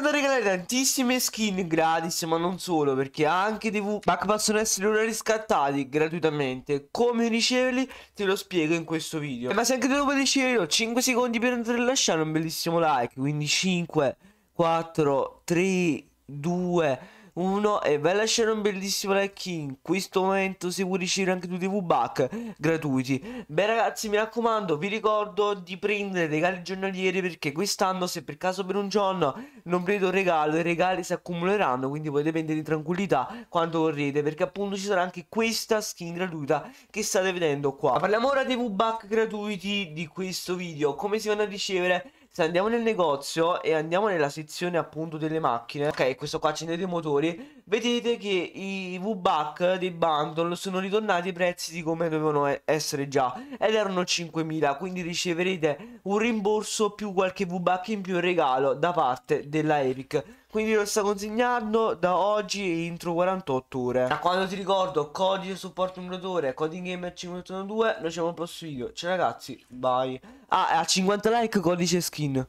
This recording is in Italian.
da regalare tantissime skin gratis, ma non solo, perché anche dei V-Buck possono essere ora riscattati gratuitamente. Come riceverli te lo spiego in questo video. Eh, ma se anche dopo lo ho 5 secondi per lasciare un bellissimo like, quindi 5, 4, 3, 2, 1 e vai a lasciare un bellissimo like in questo momento se vuoi ricevere anche tutti i V-Buck gratuiti. Beh ragazzi mi raccomando vi ricordo di prendere regali giornalieri perché quest'anno se per caso per un giorno non prendo regalo i regali si accumuleranno quindi potete prendere in tranquillità quanto vorrete perché appunto ci sarà anche questa skin gratuita che state vedendo qua. Ma parliamo ora dei V-Buck gratuiti di questo video come si vanno a ricevere se cioè, andiamo nel negozio e andiamo nella sezione appunto delle macchine, ok, questo qua accendete i motori, vedete che i V-Buck dei bundle sono ritornati ai prezzi di come dovevano essere già ed erano 5.000, quindi riceverete un rimborso più qualche V-Buck in più in regalo da parte della Epic. Quindi lo sta consegnando da oggi entro 48 ore. Da quando ti ricordo, codice supporto emulatore, coding game 582, noi ci vediamo al prossimo video. Ciao ragazzi, bye. Ah, a 50 like codice skin.